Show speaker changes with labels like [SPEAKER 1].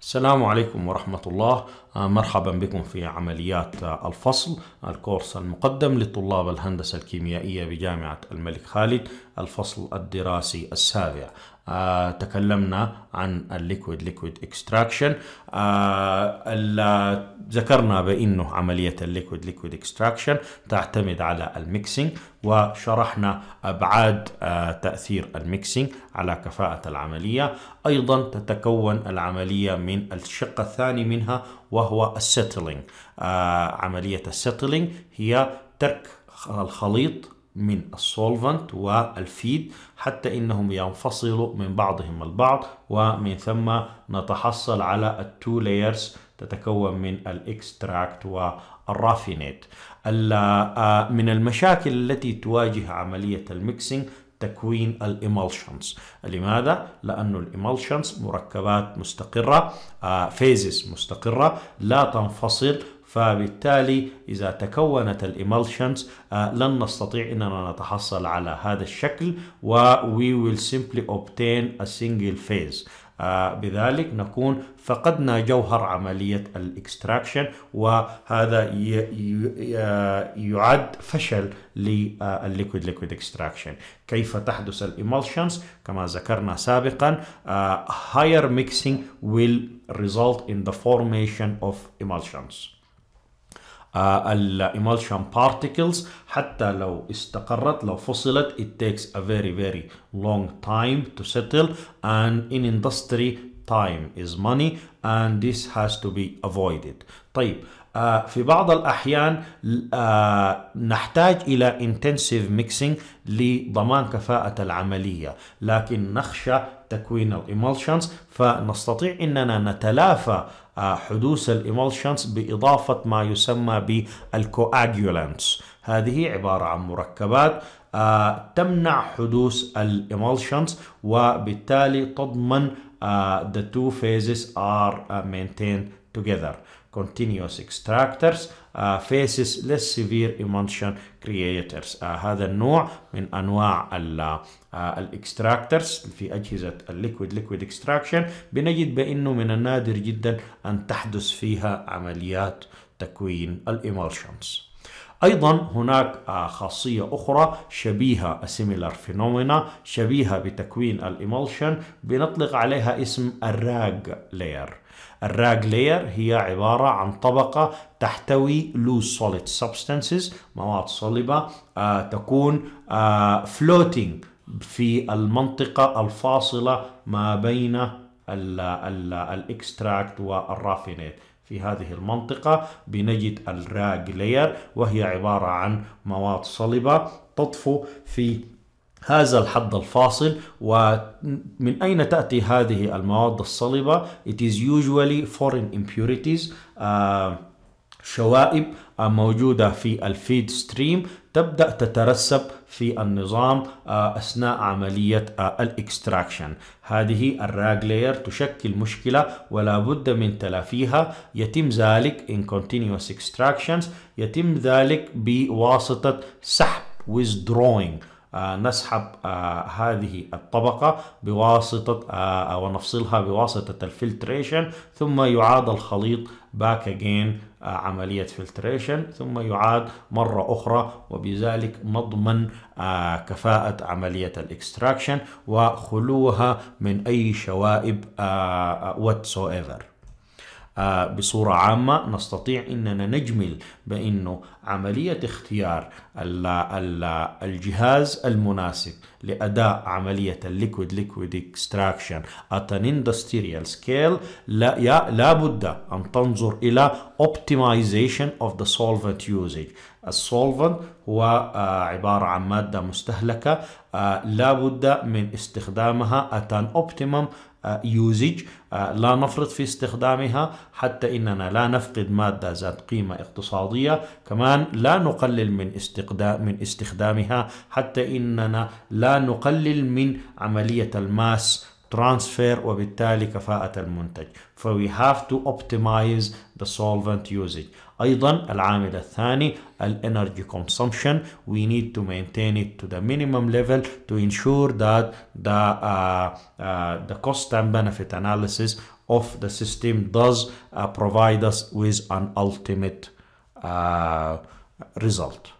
[SPEAKER 1] السلام عليكم ورحمة الله آه، مرحبا بكم في عمليات آه، الفصل الكورس المقدم لطلاب الهندسة الكيميائية بجامعة الملك خالد الفصل الدراسي السابع تكلمنا عن الليكويد ليكويد اكستراكشن آه، ذكرنا بانه عمليه الليكويد ليكويد اكستراكشن تعتمد على الميكسينج وشرحنا ابعاد آه، تاثير الميكسينج على كفاءه العمليه ايضا تتكون العمليه من الشق الثاني منها وهو السيتلينج آه، عمليه السيتلينج هي ترك الخليط من السولفنت والفيد حتى انهم ينفصلوا من بعضهم البعض ومن ثم نتحصل على التو لايرز تتكون من الاكستراكت والرافينيت آه، من المشاكل التي تواجه عملية الميكسينج تكوين الإمالشنز لماذا؟ لأن الإمالشنز مركبات مستقرة فيزز آه، مستقرة لا تنفصل فبالتالي إذا تكونت الإمالشنز آه، لن نستطيع أننا نتحصل على هذا الشكل و we will simply obtain a single phase آه، بذلك نكون فقدنا جوهر عملية الاكستراكشن وهذا آه، يعد فشل للليكويد ليكويد اكستراكشن كيف تحدث الإمالشنز كما ذكرنا سابقا higher mixing will result in the formation of emulsions emulsion particles حتى لو استقرت لو فصلت it takes a very very long time to settle and in industry time is money and this has to be avoided طيب آه، في بعض الأحيان آه، نحتاج إلى intensive mixing لضمان كفاءة العملية لكن نخشى تكوين الإيمولشنز فنستطيع أننا نتلافى آه، حدوث الإيمولشنز بإضافة ما يسمى بالكواجولانتس هذه عبارة عن مركبات تمنع حدوث الإيمولشنز وبالتالي تضمن the two phases are maintained together. Continuous extractors uh, faces less severe emulsion creators. Uh, هذا النوع من أنواع ال uh, في أجهزة الليكويد ليكويد اكستراكشن بنجد بأنه من النادر جدا أن تحدث فيها عمليات تكوين الإيمولشنز. أيضا هناك آه, خاصية أخرى شبيهة similar phenomena شبيهة بتكوين الايمولشن بنطلق عليها اسم الراج لاير الراج لاير هي عبارة عن طبقة تحتوي loose solid substances مواد صلبة آه, تكون آه, floating في المنطقة الفاصلة ما بين الاكستراكت والرافينيت في هذه المنطقة بنجد الراج لير وهي عبارة عن مواد صلبة تطفو في هذا الحد الفاصل ومن أين تأتي هذه المواد الصلبة it is usually foreign impurities uh, شوائب موجودة في الفيد ستريم تبدأ تترسب في النظام آه، أثناء عملية آه، الاكستراكشن هذه الراج لاير تشكل مشكلة ولا بد من تلافيها يتم ذلك in continuous extractions يتم ذلك بواسطة سحب withdrawing آه نسحب آه هذه الطبقة بواسطة آه ونفصلها بواسطة الفلتريشن ثم يعاد الخليط باك again آه، عملية فلتريشن ثم يعاد مرة أخرى وبذلك نضمن آه، كفاءة عملية الاكستراكشن وخلوها من أي شوائب آه، whatsoever آه، بصورة عامة نستطيع أننا نجمل بأنه عملية اختيار الجهاز المناسب لأداء عملية الليكويد ليكويد اكستراكشن at an industrial scale لا, بد أن تنظر إلى optimization of the solvent usage السولفنت هو آه، عبارة عن مادة مستهلكة آه، لابد من استخدامها at an optimum يوزج آه، آه، لا نفرط في استخدامها حتى إننا لا نفقد مادة ذات قيمة اقتصادية كمان لا نقلل من استخدام من استخدامها حتى إننا لا نقلل من عملية الماس transfer وبالتالي كفاءة المنتج ف we have to optimize the solvent usage أيضا العامل الثاني ال energy consumption we need to maintain it to the minimum level to ensure that the, uh, uh, the cost and benefit analysis of the system does uh, provide us with an ultimate uh, result